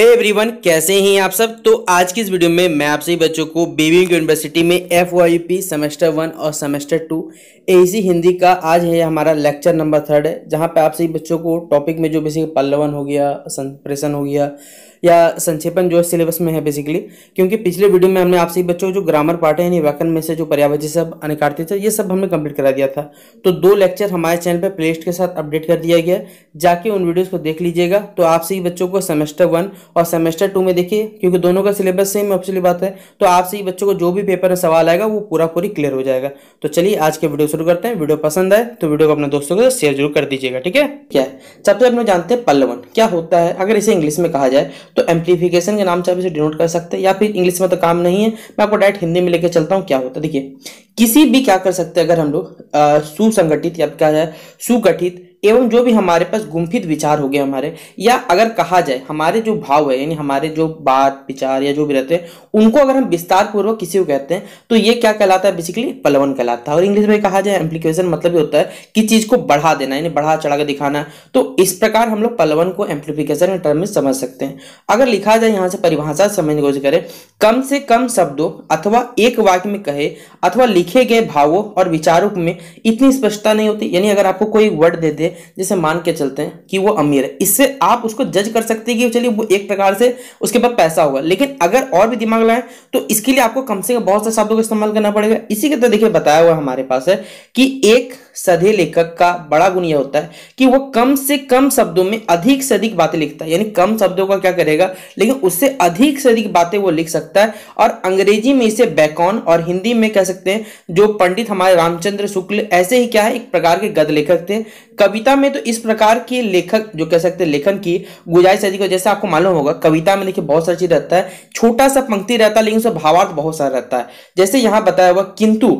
हे hey कैसे हैं आप सब तो आज की इस वीडियो में मैं आप सभी बच्चों को बीबीयू यूनिवर्सिटी में एफ पी सेमेस्टर वन और सेमेस्टर टू ए हिंदी का आज है हमारा लेक्चर नंबर थर्ड है जहां पे आप सभी बच्चों को टॉपिक में जो बेसिक पल्लवन हो गया संप्रेषण हो गया या संक्षेपण जो है सिलेबस में है बेसिकली क्योंकि पिछले वीडियो में हमने आपसे बच्चों जो ग्रामर पार्ट है यानी व्याकरण में से जो पर्यावरण सब अनिकार्थित थे ये सब हमने कंप्लीट करा दिया था तो दो लेक्चर हमारे चैनल पर प्लेलिस्ट के साथ अपडेट कर दिया गया जाके उन वीडियोज़ को देख लीजिएगा तो आपसे ही बच्चों को सेमेस्टर वन और सेमेस्टर टू में देखिए क्योंकि दोनों का सिलेबस सेम ऑब्सली बात है तो आपसे ही बच्चों को जो भी पेपर में सवाल आएगा वो पूरा पूरी क्लियर हो जाएगा तो चलिए आज के वीडियो शुरू करते हैं वीडियो पसंद आए तो वीडियो को अपने दोस्तों के साथ शेयर जरूर कर दीजिएगा ठीक है क्या सबसे अपने जानते हैं पल्लवन क्या होता है अगर इसे इंग्लिश में कहा जाए तो एम्प्लीफिकेशन के नाम से आप इसे डिनोट कर सकते हैं या फिर इंग्लिश में तो काम नहीं है मैं आपको डायरेक्ट हिंदी में लेकर चलता हूँ क्या होता है देखिए किसी भी क्या कर सकते हैं अगर हम लोग सुसंगठित या क्या है सुगठित एवं जो भी हमारे पास गुम्फित विचार हो गए हमारे या अगर कहा जाए हमारे जो भाव है यानी हमारे जो बात विचार या जो भी रहते हैं उनको अगर हम विस्तार पूर्वक किसी को कहते हैं तो ये क्या कहलाता है बेसिकली पलवन कहलाता है और इंग्लिश में कहा जाए एम्प्लीकेशन मतलब ये होता है कि चीज़ को बढ़ा देना यानी बढ़ा चढ़ा कर दिखाना तो इस प्रकार हम लोग पलवन को एम्प्लीफिकेशन के टर्म में समझ सकते हैं अगर लिखा जाए यहाँ से परिभाषा समझने की कोशिश करें कम से कम शब्दों अथवा एक वाक्य में कहे अथवा लिखे गए भावों और विचारों में इतनी स्पष्टता नहीं होती यानी अगर आपको कोई वर्ड दे दे जिसे मान के चलते हैं कि वो अमीर है इससे आप उसको जज कर सकते हैं कि चलिए वो एक प्रकार से उसके पास पैसा होगा लेकिन अगर और भी दिमाग लाए तो इसके लिए आपको कम से कम बहुत से शब्दों का इस्तेमाल करना पड़ेगा इसी के तो देखिए बताया हुआ हमारे पास है कि एक सधे लेखक का बड़ा गुण यह होता है कि वो कम से कम शब्दों में अधिक से अधिक बातें लिखता है यानी कम शब्दों का क्या करेगा लेकिन उससे अधिक से अधिक बातें वो लिख सकता है और अंग्रेजी में इसे बैकॉन और हिंदी में कह सकते हैं जो पंडित हमारे रामचंद्र शुक्ल ऐसे ही क्या है एक प्रकार के गद लेखक थे कवि कविता में तो इस प्रकार के लेखक जो कह सकते हैं लेखन की गुजाइश अधिक जैसे आपको मालूम होगा कविता में देखिए बहुत सारी चीज रहता है छोटा सा पंक्ति रहता है लेकिन उसमें भावार्थ बहुत सारा रहता है जैसे यहाँ बताया हुआ किंतु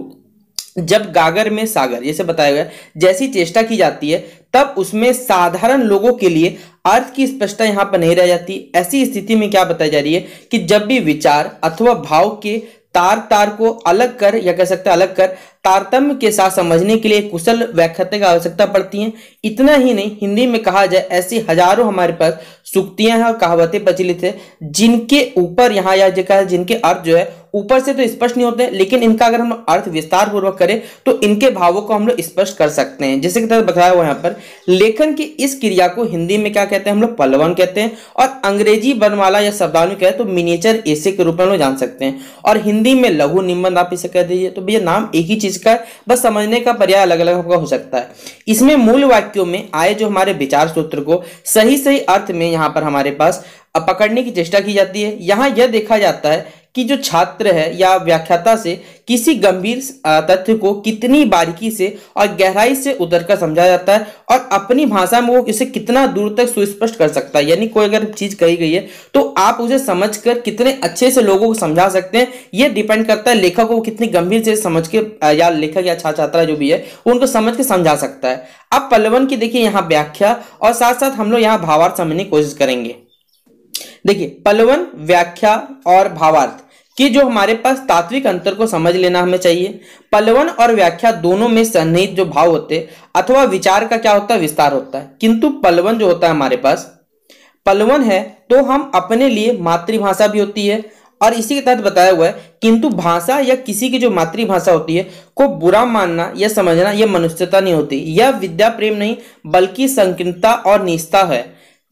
जब गागर में सागर जैसे बताया गया जैसी चेष्टा की जाती है तब उसमें साधारण लोगों के लिए अर्थ की स्पष्टता यहाँ पर नहीं रह जाती ऐसी स्थिति में क्या बताई जा रही है कि जब भी विचार अथवा भाव के तार तार को अलग कर या कह सकते हैं अलग कर तारतम्य के साथ समझने के लिए कुशल व्याख्याता की आवश्यकता पड़ती है इतना ही नहीं हिंदी में कहा जाए ऐसी हजारों हमारे पास सुक्तियां हैं और कहावतें प्रचलित है जिनके ऊपर यहाँ या जगह जिनके अर्थ जो है ऊपर से तो स्पष्ट नहीं होते लेकिन इनका अगर हम अर्थ विस्तार पूर्वक करें तो इनके भावों को हम लोग स्पष्ट कर सकते हैं जैसे कि तरह बताया हुआ यहाँ पर लेखन की इस क्रिया को हिंदी में क्या कहते हैं हम लोग पलवन कहते हैं और अंग्रेजी वर्णमाला या शब्दावली कहें तो मिनिएचर ऐसे के रूप में हम जान सकते हैं और हिंदी में लघु निबंध आप इसे कह दीजिए तो भैया नाम एक ही चीज का है बस समझने का पर्याय अलग अलग आपका हो सकता है इसमें मूल वाक्यों में आए जो हमारे विचार सूत्र को सही सही अर्थ में यहाँ यहाँ पर हमारे पास पकड़ने की चेष्टा की जाती है यहाँ यह देखा जाता है कि जो छात्र है या व्याख्याता से किसी गंभीर तथ्य को कितनी बारीकी से और गहराई से उतर कर समझा जाता है और अपनी भाषा में वो इसे कितना दूर तक सुस्पष्ट कर सकता है यानी कोई अगर चीज़ कही गई है तो आप उसे समझ कर कितने अच्छे से लोगों को समझा सकते हैं ये डिपेंड करता है लेखक को कितनी गंभीर से समझ के या लेखक या छात्र छात्रा जो भी है उनको समझ के समझा सकता है अब पल्लवन की देखिए यहाँ व्याख्या और साथ साथ हम लोग यहाँ भावार्थ समझने की कोशिश करेंगे देखिए पल्लवन व्याख्या और भावार्थ कि जो हमारे पास तात्विक अंतर को समझ लेना हमें चाहिए पलवन और व्याख्या दोनों में सन्निहित जो भाव होते अथवा विचार का क्या होता है विस्तार होता है किंतु पलवन जो होता है हमारे पास पलवन है तो हम अपने लिए मातृभाषा भी होती है और इसी के तहत बताया हुआ है किंतु भाषा या किसी की जो मातृभाषा होती है को बुरा मानना या समझना यह मनुष्यता नहीं होती यह विद्या प्रेम नहीं बल्कि संकीर्णता और निष्ठा है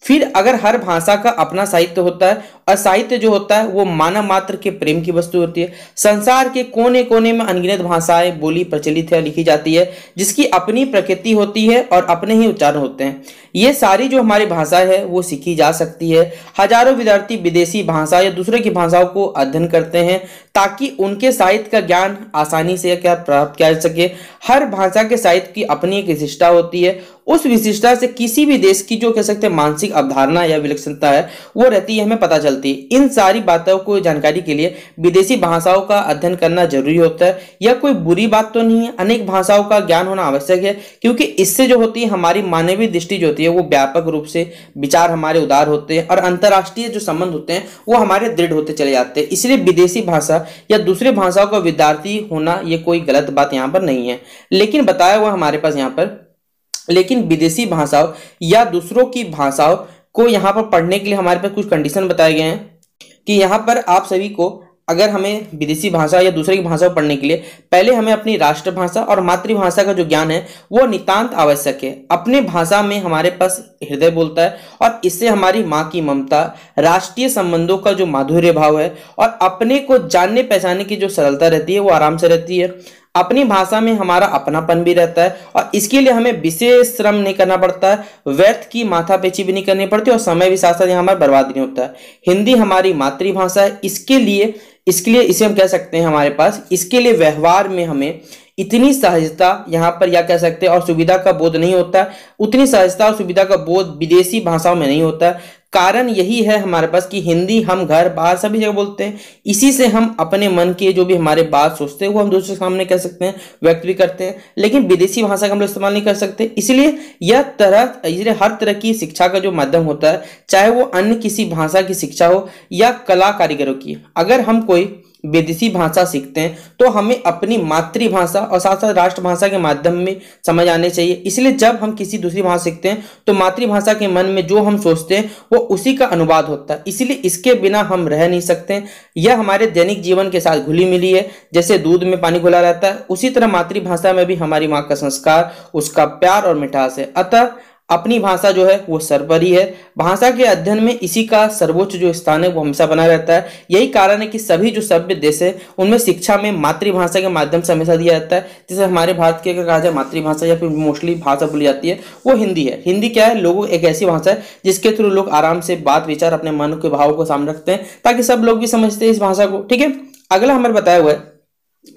फिर अगर हर भाषा का अपना साहित्य होता है और साहित्य जो होता है वो मानव मात्र के प्रेम की वस्तु होती है संसार के कोने कोने में अनगिनत भाषाएं बोली प्रचलित है लिखी जाती है जिसकी अपनी प्रकृति होती है और अपने ही उच्चारण होते हैं ये सारी जो हमारी भाषा है वो सीखी जा सकती है हजारों विद्यार्थी विदेशी भाषा या दूसरे की भाषाओं को अध्ययन करते हैं ताकि उनके साहित्य का ज्ञान आसानी से क्या प्राप्त किया जा सके हर भाषा के साहित्य की अपनी एक विशिष्टता होती है उस विशिष्टता से किसी भी देश की जो कह सकते हैं मानसिक अवधारणा या विलक्षणता है वो रहती है हमें पता चलती है इन सारी बातों को जानकारी के लिए विदेशी भाषाओं का अध्ययन करना जरूरी होता है यह कोई बुरी बात तो नहीं है अनेक भाषाओं का ज्ञान होना आवश्यक है क्योंकि इससे जो होती है हमारी मानवीय दृष्टि जो होती है वो व्यापक रूप से विचार हमारे उदार होते हैं और अंतर्राष्ट्रीय जो संबंध होते हैं वो हमारे दृढ़ होते चले जाते हैं इसलिए विदेशी भाषा या दूसरे भाषाओं का विद्यार्थी होना ये कोई गलत बात यहाँ पर नहीं है लेकिन बताया हुआ हमारे पास यहाँ पर लेकिन विदेशी भाषाओं या दूसरों की भाषाओं को यहाँ पर पढ़ने के लिए हमारे पास कुछ कंडीशन बताए गए हैं कि यहाँ पर आप सभी को अगर हमें विदेशी भाषा या दूसरे की भाषा पढ़ने के लिए पहले हमें अपनी राष्ट्रभाषा और मातृभाषा का जो ज्ञान है वो नितांत आवश्यक है अपने भाषा में हमारे पास हृदय बोलता है और इससे हमारी माँ की ममता राष्ट्रीय संबंधों का जो माधुर्य भाव है और अपने को जानने पहचानने की जो सरलता रहती है वो आराम से रहती है अपनी भाषा में हमारा अपनापन भी रहता है और इसके लिए हमें विशेष श्रम नहीं करना पड़ता है व्यर्थ की माथापेची भी नहीं करनी पड़ती और समय भी साथ साथ यहाँ बर्बाद नहीं होता है हिंदी हमारी मातृभाषा है इसके लिए इसके लिए इसे हम कह सकते हैं हमारे पास इसके लिए व्यवहार में हमें इतनी सहजता यहाँ पर या कह सकते हैं और सुविधा का बोध नहीं होता है उतनी सहजता और सुविधा का बोध विदेशी भाषाओं में नहीं होता है कारण यही है हमारे पास कि हिंदी हम घर बाहर सभी जगह बोलते हैं इसी से हम अपने मन के जो भी हमारे बात सोचते हैं वो हम दूसरे सामने कह सकते हैं व्यक्त भी करते हैं लेकिन विदेशी भाषा का हम लोग इस्तेमाल नहीं कर सकते इसलिए यह तरह इसलिए हर तरह की शिक्षा का जो माध्यम होता है चाहे वो अन्य किसी भाषा की शिक्षा हो या कला कारीगरों की अगर हम कोई विदेशी भाषा सीखते हैं तो हमें अपनी मातृभाषा और साथ साथ राष्ट्रभाषा के माध्यम में समझ आने चाहिए इसलिए जब हम किसी दूसरी भाषा सीखते हैं तो मातृभाषा के मन में जो हम सोचते हैं वो उसी का अनुवाद होता है इसलिए इसके बिना हम रह नहीं सकते यह हमारे दैनिक जीवन के साथ घुली मिली है जैसे दूध में पानी घुला रहता है उसी तरह मातृभाषा में भी हमारी माँ का संस्कार उसका प्यार और मिठास है अतः अपनी भाषा जो है वो सर्वपरि है भाषा के अध्ययन में इसी का सर्वोच्च जो स्थान है वो हमेशा बना रहता है यही कारण है कि सभी जो सभ्य देश है उनमें शिक्षा में मातृभाषा के माध्यम से हमेशा दिया जाता है जैसे हमारे भारत की अगर कहा जाए मातृभाषा या फिर मोस्टली भाषा बोली जाती है वो हिंदी है हिंदी क्या है लोगों एक ऐसी भाषा है जिसके थ्रू लोग आराम से बात विचार अपने मन के भाव को सामने रखते हैं ताकि सब लोग भी समझते हैं इस भाषा को ठीक है अगला हमारे बताया हुआ है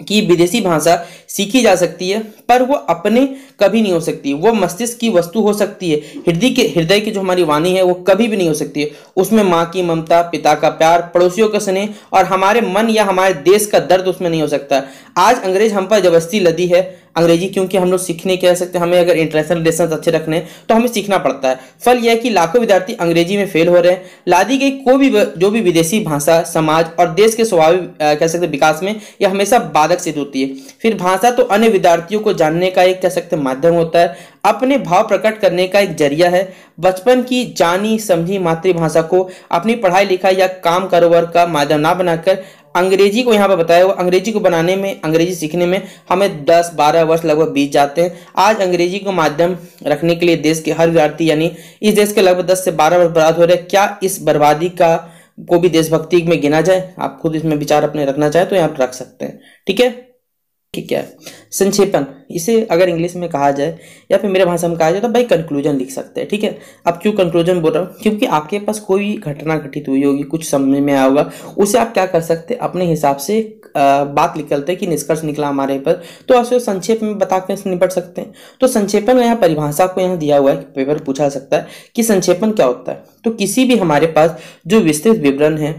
कि विदेशी भाषा सीखी जा सकती है पर वो अपने कभी नहीं हो सकती वो मस्तिष्क की वस्तु हो सकती है हृदय के हृदय की जो हमारी वाणी है वो कभी भी नहीं हो सकती है उसमें माँ की ममता पिता का प्यार पड़ोसियों का स्नेह और हमारे मन या हमारे देश का दर्द उसमें नहीं हो सकता आज अंग्रेज हम पर जबरदस्ती लदी है अंग्रेजी क्योंकि हम लोग सीखने कह सकते हैं हमें अगर इंटरनेशनल रिलेशन अच्छे रखने तो हमें सीखना पड़ता है फल यह है कि लाखों विद्यार्थी अंग्रेजी में फेल हो रहे हैं लादी गई कोई भी जो भी विदेशी भाषा समाज और देश के स्वाभाविक कह सकते विकास में यह हमेशा बाधक सिद्ध होती है फिर भाषा तो अन्य विद्यार्थियों को जानने का एक कह सकते माध्यम होता है अपने भाव प्रकट करने का एक जरिया है बचपन की जानी समझी मातृभाषा को अपनी पढ़ाई लिखाई या काम कारोबार का माध्यम ना बनाकर अंग्रेजी को यहाँ पर बताया हुआ अंग्रेजी को बनाने में अंग्रेजी सीखने में हमें दस बारह वर्ष लगभग बीत जाते हैं आज अंग्रेजी को माध्यम रखने के लिए देश के हर विद्यार्थी यानी इस देश के लगभग दस से बारह वर्ष बर्बाद हो रहे हैं क्या इस बर्बादी का को भी देशभक्ति में गिना जाए आप खुद इसमें विचार अपने रखना चाहे तो यहाँ रख सकते हैं ठीक है कि क्या है संक्षेपण इसे अगर इंग्लिश में कहा जाए या फिर मेरे भाषा में कहा जाए तो भाई कंक्लूजन लिख सकते हैं ठीक है अब क्यों कंक्लूजन बोल रहा हूँ क्योंकि आपके पास कोई घटना घटित हुई होगी कुछ समझ में आया होगा उसे आप क्या कर सकते हैं अपने हिसाब से बात निकलते हैं कि निष्कर्ष निकला हमारे पर तो आपसे संक्षेप में बता कर निपट सकते हैं तो संक्षेपण यहाँ परिभाषा को यहाँ दिया हुआ है पेपर पूछा सकता है कि संक्षेपण क्या होता है तो किसी भी हमारे पास जो विस्तृत विवरण है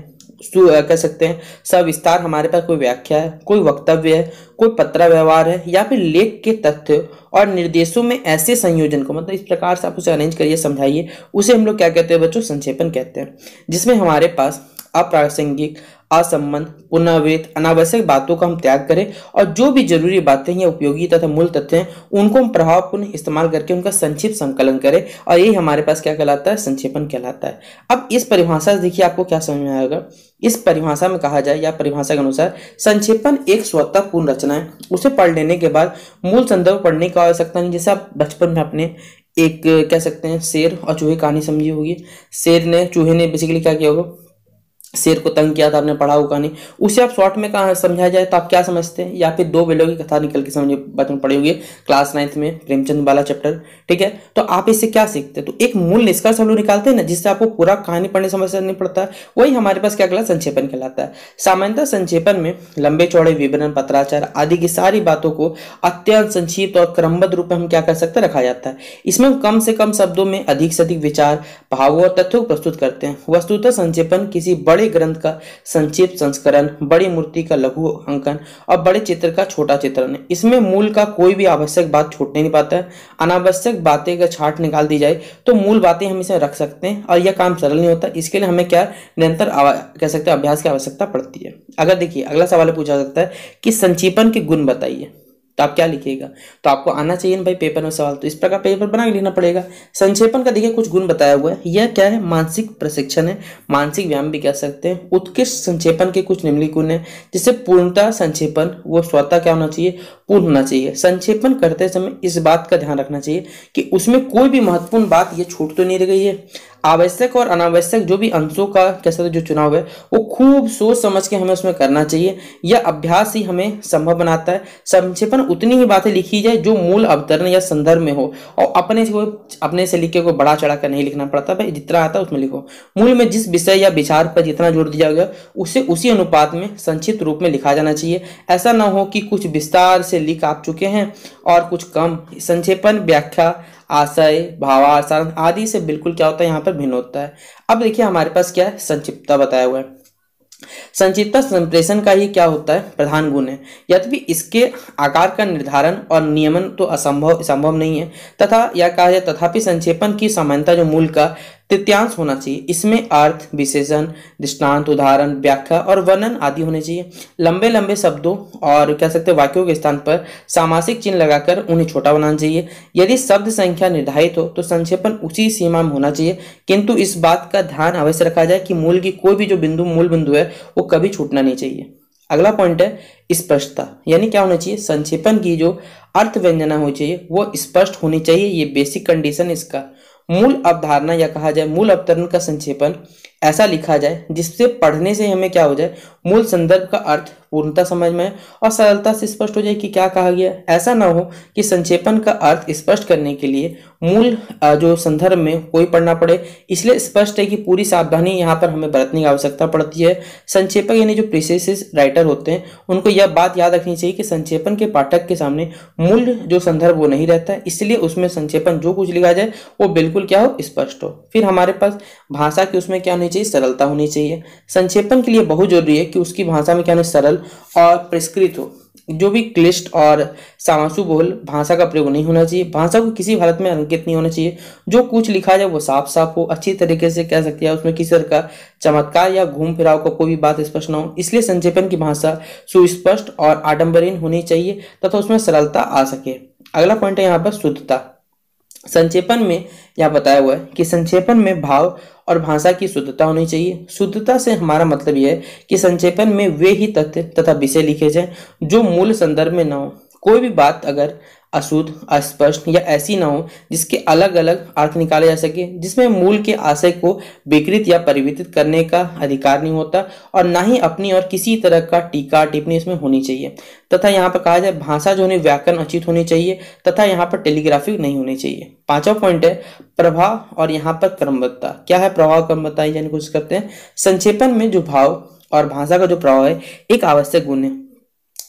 कह सकते हैं सविस्तार हमारे पास कोई व्याख्या है कोई वक्तव्य है कोई पत्र व्यवहार है या फिर लेख के तथ्य और निर्देशों में ऐसे संयोजन को मतलब इस प्रकार से आप उसे अरेंज करिए समझाइए उसे हम लोग क्या कहते हैं बच्चों संक्षेपण कहते हैं जिसमें हमारे पास अप्रासंगिक असंबंध पुनरावृत अनावश्यक बातों का हम त्याग करें और जो भी जरूरी बातें या उपयोगी तथा मूल तथ्य हैं उनको हम प्रभावपूर्ण इस्तेमाल करके उनका संक्षिप्त संकलन करें और यही हमारे पास क्या कहलाता है संक्षेपण कहलाता है अब इस परिभाषा से देखिए आपको क्या समझ में आएगा इस परिभाषा में कहा जाए या परिभाषा के अनुसार संक्षेपण एक स्वतः पूर्ण रचना है उसे पढ़ लेने के बाद मूल संदर्भ पढ़ने का आवश्यकता नहीं जैसे आप बचपन में अपने एक कह सकते हैं शेर और चूहे कहानी समझी होगी शेर ने चूहे ने बेसिकली क्या किया होगा शेर को तंग किया था आपने पढ़ा हुआ कहानी उसे आप शॉर्ट में कहा समझाया जाए तो आप क्या समझते हैं या फिर दो बेलों की कथा निकल के समझ बचपन पढ़ी हुई है क्लास नाइन्थ में प्रेमचंद वाला चैप्टर ठीक है तो आप इससे क्या सीखते हैं तो एक मूल निष्कर्ष हम लोग निकालते हैं ना जिससे आपको पूरा कहानी पढ़ने समस्या नहीं पड़ता है वही हमारे पास क्या कहला संक्षेपण कहलाता है सामान्यतः संक्षेपण में लंबे चौड़े विवरण पत्राचार आदि की सारी बातों को अत्यंत संक्षिप्त और क्रमबद्ध रूप में हम क्या कर सकते हैं रखा जाता है इसमें हम कम से कम शब्दों में अधिक से अधिक विचार भावों और तथ्यों को प्रस्तुत करते हैं वस्तुतः संक्षेपण किसी बड़े बड़े ग्रंथ का संक्षिप्त संस्करण बड़ी मूर्ति का लघु अंकन और बड़े चित्र का छोटा चित्रण इसमें मूल का कोई भी आवश्यक बात छूट नहीं पाता है अनावश्यक बातें अगर छाट निकाल दी जाए तो मूल बातें हम इसे रख सकते हैं और यह काम सरल नहीं होता इसके लिए हमें क्या निरंतर कह सकते हैं अभ्यास की आवश्यकता पड़ती है अगर देखिए अगला सवाल पूछा सकता है कि संक्षेपण के गुण बताइए तो आप क्या लिखिएगा तो आपको आना चाहिए ना भाई पेपर में सवाल तो इस प्रकार पेपर बना के लिखना पड़ेगा संक्षेपण का देखिए कुछ गुण बताया हुआ है यह क्या है मानसिक प्रशिक्षण है मानसिक व्यायाम भी कह सकते हैं उत्कृष्ट संक्षेपण के कुछ निम्नलिखित गुण है जिससे पूर्णता संक्षेपण वो स्वतः क्या होना चाहिए पूर्ण होना चाहिए संक्षेपण करते समय इस बात का ध्यान रखना चाहिए कि उसमें कोई भी महत्वपूर्ण बात यह छूट तो नहीं रह गई है आवश्यक और अनावश्यक जो भी अंशों का कैसे सकते जो चुनाव है वो खूब सोच समझ के हमें उसमें करना चाहिए यह अभ्यास ही हमें संभव बनाता है संक्षेपण उतनी ही बातें लिखी जाए जो मूल अवतरण या संदर्भ में हो और अपने से अपने से लिखे को बड़ा चढ़ा कर नहीं लिखना पड़ता भाई जितना आता है उसमें लिखो मूल में जिस विषय या विचार पर जितना जोर दिया गया उसे उसी अनुपात में संक्षिप्त रूप में लिखा जाना चाहिए ऐसा ना हो कि कुछ विस्तार से लिख आप चुके हैं और कुछ कम संक्षेपण व्याख्या आशय भावासारण आदि से बिल्कुल क्या होता है यहाँ पर भिन्न होता है अब देखिए हमारे पास क्या है संक्षिप्तता बताया हुआ है संक्षिप्त संप्रेषण का ही क्या होता है प्रधान गुण है यद्यपि इसके आकार का निर्धारण और नियमन तो असंभव संभव नहीं है तथा या कहा जाए तथापि संक्षेपण की समानता जो मूल का तृतीयांश होना चाहिए इसमें अर्थ विशेषण दृष्टांत उदाहरण व्याख्या और वर्णन आदि होने चाहिए लंबे लंबे शब्दों और कह सकते हैं वाक्यों के स्थान पर सामासिक चिन्ह लगाकर उन्हें छोटा बनाना चाहिए यदि शब्द संख्या निर्धारित हो तो संक्षेपण उसी सीमा में होना चाहिए किंतु इस बात का ध्यान अवश्य रखा जाए कि मूल की कोई भी जो बिंदु मूल बिंदु है वो कभी छूटना नहीं चाहिए अगला पॉइंट है स्पष्टता यानी क्या होना चाहिए संक्षेपण की जो अर्थ व्यंजना होनी चाहिए वो स्पष्ट होनी चाहिए ये बेसिक कंडीशन इसका मूल अवधारणा या कहा जाए मूल अवतरण का संक्षेपण ऐसा लिखा जाए जिससे पढ़ने से हमें क्या हो जाए मूल संदर्भ का अर्थ पूर्णता समझ में और सरलता से स्पष्ट हो जाए कि क्या कहा गया ऐसा ना हो कि संक्षेपण का अर्थ स्पष्ट करने के लिए मूल जो संदर्भ में कोई पढ़ना पड़े इसलिए स्पष्ट है कि पूरी सावधानी यहाँ पर हमें बरतने की आवश्यकता पड़ती है संक्षेपक यानी जो प्रिसेसिस राइटर होते हैं उनको यह बात याद रखनी चाहिए कि संक्षेपण के पाठक के सामने मूल जो संदर्भ वो नहीं रहता इसलिए उसमें संक्षेपण जो कुछ लिखा जाए वो बिल्कुल क्या हो स्पष्ट हो फिर हमारे पास भाषा की उसमें क्या होनी चाहिए सरलता होनी चाहिए संक्षेपण के लिए बहुत जरूरी है कि उसकी भाषा में क्या सरल बोल और परिष्कृत हो जो भी क्लिष्ट और सामासु बोल भाषा का प्रयोग नहीं होना चाहिए भाषा को किसी हालत में अंकित नहीं होना चाहिए जो कुछ लिखा जाए वो साफ साफ हो अच्छी तरीके से कह सकती है उसमें किसी तरह का चमत्कार या घूम फिराव का को कोई भी बात स्पष्ट ना हो इसलिए संक्षेपण की भाषा सुस्पष्ट और आडम्बरीन होनी चाहिए तथा उसमें सरलता आ सके अगला पॉइंट है यहाँ पर शुद्धता संक्षेपण में यह बताया हुआ है कि संक्षेपण में भाव और भाषा की शुद्धता होनी चाहिए शुद्धता से हमारा मतलब यह है कि संक्षेपण में वे ही तथ्य तथा विषय लिखे जाएं जो मूल संदर्भ में न हो कोई भी बात अगर अशुद्ध अस्पष्ट या ऐसी ना हो जिसके अलग अलग अर्थ निकाले जा सके जिसमें मूल के आशय को विकृत या परिवर्तित करने का अधिकार नहीं होता और ना ही अपनी और किसी तरह का टीका टिप्पणी इसमें होनी चाहिए तथा यहाँ पर कहा जाए भाषा जो होनी व्याकरण उचित होनी चाहिए तथा यहाँ पर टेलीग्राफिक नहीं होनी चाहिए पांचवा पॉइंट है प्रभाव और यहाँ पर क्रमबद्धता क्या है प्रभाव क्रमबद्धता यानी कुछ करते हैं संक्षेपण में जो भाव और भाषा का जो प्रभाव है एक आवश्यक गुण है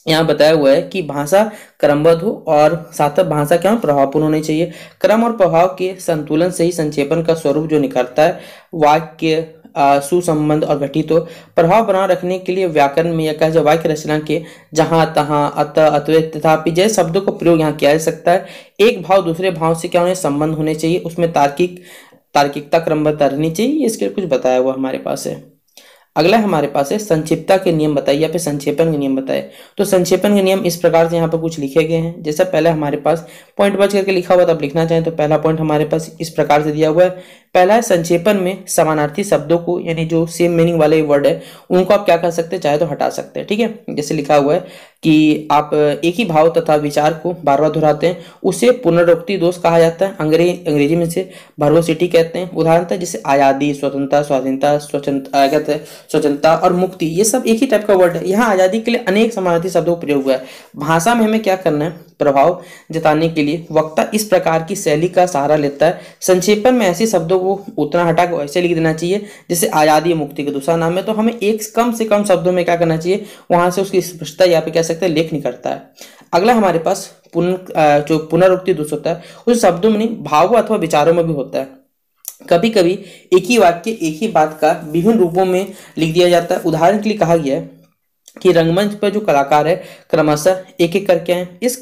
यहाँ बताया हुआ है कि भाषा क्रमबद्ध हो और साथ भाषा क्या प्रभावपूर्ण होनी चाहिए क्रम और प्रभाव के संतुलन से ही संक्षेपण का स्वरूप जो निकलता है वाक्य सुसंबंध और घटित हो प्रभाव बना रखने के लिए व्याकरण में यह कहा जाए वाक्य रचना के जहाँ तहाँ अत अत्वे तथापि जय शब्दों का प्रयोग यहाँ किया जा सकता है एक भाव दूसरे भाव से क्या होने संबंध होने चाहिए उसमें तार्किक तार्किकता क्रमबद्ध रहनी चाहिए इसके कुछ बताया हुआ हमारे पास है अगला हमारे पास है संक्षिप्ता के नियम बताए या फिर संक्षेपण के नियम बताए तो संक्षेपण के नियम इस प्रकार से यहाँ पर कुछ लिखे गए हैं जैसा पहले हमारे पास पॉइंट बच करके लिखा हुआ था आप लिखना चाहें तो पहला पॉइंट हमारे पास इस प्रकार से दिया हुआ है पहला है संक्षेपण में समानार्थी शब्दों को यानी जो सेम मीनिंग वाले वर्ड है उनको आप क्या कर सकते हैं चाहे तो हटा सकते हैं ठीक है जैसे लिखा हुआ है कि आप एक ही भाव तथा विचार को बार बार दोहराते हैं उसे पुनरोक्ति दोष कहा जाता है अंग्रेजी अंग्रेजी में से सिटी कहते हैं उदाहरण था जैसे आज़ादी स्वतंत्रता स्वाधीनता स्वच्छता स्वतंत्रता और मुक्ति ये सब एक ही टाइप का वर्ड है यहाँ आज़ादी के लिए अनेक समानार्थी शब्दों का प्रयोग हुआ है भाषा में हमें क्या करना है प्रभाव जताने के लिए वक्ता इस प्रकार की शैली का सहारा लेता है संक्षेपण में ऐसे शब्दों को उतना हटा के वैसे लिख देना चाहिए जैसे आज़ादी मुक्ति का दूसरा नाम है तो हमें एक कम से कम शब्दों में क्या करना चाहिए वहां से उसकी स्पष्टता यहाँ पे कह सकते हैं लेख निकलता है अगला हमारे पास पुन जो पुनरुक्ति दोष होता है उस शब्दों में भाव अथवा विचारों में भी होता है कभी कभी एक ही वाक्य एक ही बात का विभिन्न रूपों में लिख दिया जाता है उदाहरण के लिए कहा गया है कि रंगमंच पर जो कलाकार है क्रमशः एक एक करके आए इस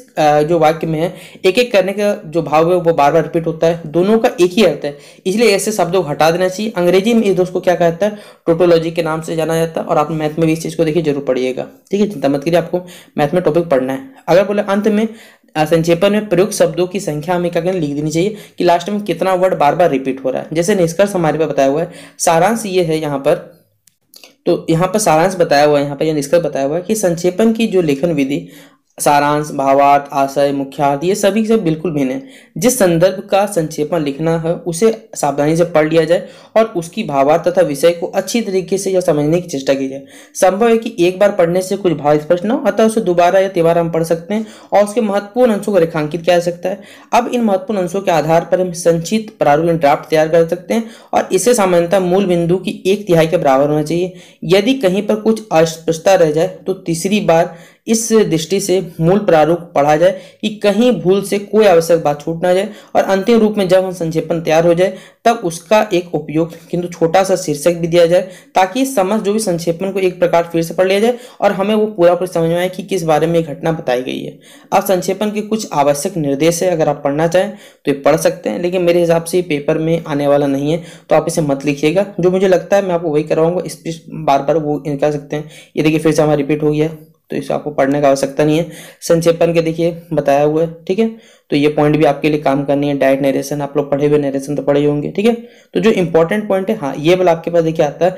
जो वाक्य में है एक एक करने का जो भाव है वो बार बार रिपीट होता है दोनों का एक ही अर्थ है इसलिए ऐसे शब्दों को हटा देना चाहिए अंग्रेजी में इस दोस्त को क्या कहता है टोटोलॉजी के नाम से जाना जाता है और आप मैथ में भी इस चीज़ को देखिए जरूर पढ़िएगा ठीक है चिंता मत करिए आपको मैथ में टॉपिक पढ़ना है अगर बोले अंत में संक्षेपण में प्रयुक्त शब्दों की संख्या हमें क्या लिख देनी चाहिए कि लास्ट में कितना वर्ड बार बार रिपीट हो रहा है जैसे निष्कर्ष हमारे पे बताया हुआ है सारांश ये है यहाँ पर तो यहाँ पर सारांश बताया हुआ है यहाँ पर यह निष्कर्ष बताया हुआ है कि संक्षेपण की जो लेखन विधि सारांश भावार्थ आशय मुख्यार्थ ये सभी से बिल्कुल भिन्न है जिस संदर्भ का संक्षेपण लिखना है उसे सावधानी से पढ़ लिया जाए और उसकी भावार्थ तथा विषय को अच्छी तरीके से या समझने की चेष्टा की जाए संभव है कि एक बार पढ़ने से कुछ भाव स्पष्ट न हो अतः उसे दोबारा या तिबारा हम पढ़ सकते हैं और उसके महत्वपूर्ण अंशों को रेखांकित किया जा सकता है अब इन महत्वपूर्ण अंशों के आधार पर हम संचित प्रारूप ड्राफ्ट तैयार कर सकते हैं और इसे सामान्यतः मूल बिंदु की एक तिहाई के बराबर होना चाहिए यदि कहीं पर कुछ अस्पष्टता रह जाए तो तीसरी बार इस दृष्टि से मूल प्रारूप पढ़ा जाए कि कहीं भूल से कोई आवश्यक बात छूट ना जाए और अंतिम रूप में जब हम संक्षेपण तैयार हो जाए तब उसका एक उपयोग किंतु छोटा सा शीर्षक भी दिया जाए ताकि समझ जो भी संक्षेपण को एक प्रकार फिर से पढ़ लिया जाए और हमें वो पूरा पूरा समझ में आए कि किस बारे में घटना बताई गई है अब संक्षेपण के कुछ आवश्यक निर्देश है अगर आप पढ़ना चाहें तो ये पढ़ सकते हैं लेकिन मेरे हिसाब से पेपर में आने वाला नहीं है तो आप इसे मत लिखिएगा जो मुझे लगता है मैं आपको वही करवाऊंगा इस बार बार वो कह सकते हैं ये देखिए फिर से हमारा रिपीट हो गया तो इसे आपको पढ़ने का आवश्यकता नहीं है संक्षेपण के देखिए बताया हुआ है ठीक है तो ये पॉइंट भी आपके लिए काम करनी है डायरेक्ट नरेशन आप लोग पढ़े हुए नरेशन तो पढ़े होंगे ठीक है तो जो इंपॉर्टेंट पॉइंट है हाँ ये वाला आपके पास देखिए आता है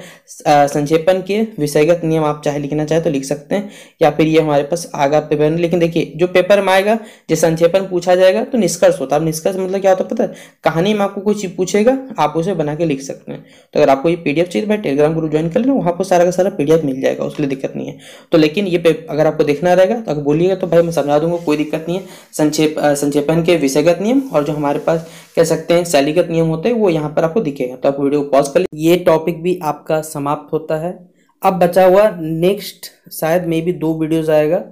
संक्षेपण के विषयगत नियम आप चाहे लिखना चाहे तो लिख सकते हैं या फिर ये हमारे पास आगा पेपर लेकिन देखिए जो पेपर में आएगा जो संक्षेपण पूछा जाएगा तो निष्कर्ष होता है निष्कर्ष मतलब क्या होता है पता है कहानी में आपको चीज पूछेगा आप उसे बना के लिख सकते हैं तो अगर आपको ये पीडीएफ चाहिए तो भाई टेलीग्राम ग्रुप ज्वाइन कर लेना वहाँ पर सारा का सारा पीडीएफ मिल जाएगा उसके लिए दिक्कत नहीं है तो लेकिन ये अगर आपको देखना रहेगा तो अगर बोलिएगा तो भाई मैं समझा दूंगा कोई दिक्कत नहीं है संक्षेप संक्षेप विक्षेपण के विषयगत नियम और जो हमारे पास कह सकते हैं शैलीगत नियम होते हैं वो यहाँ पर आपको दिखेगा तो आप वीडियो पॉज कर ये टॉपिक भी आपका समाप्त होता है अब बचा हुआ नेक्स्ट शायद मे भी दो वीडियोज आएगा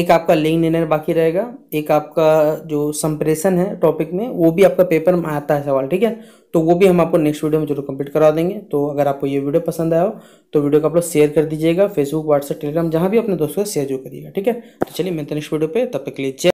एक आपका लिंग निर्णय बाकी रहेगा एक आपका जो संप्रेषण है टॉपिक में वो भी आपका पेपर में आता है सवाल ठीक है तो वो भी हम आपको नेक्स्ट वीडियो में जरूर कंप्लीट करा देंगे तो अगर आपको ये वीडियो पसंद आया हो तो वीडियो को आप लोग शेयर कर दीजिएगा फेसबुक व्हाट्सएप टेलीग्राम जहाँ भी अपने दोस्तों से शेयर जो करिएगा ठीक है तो चलिए मैं तो नेक्स्ट वीडियो पर तब तक लीजिए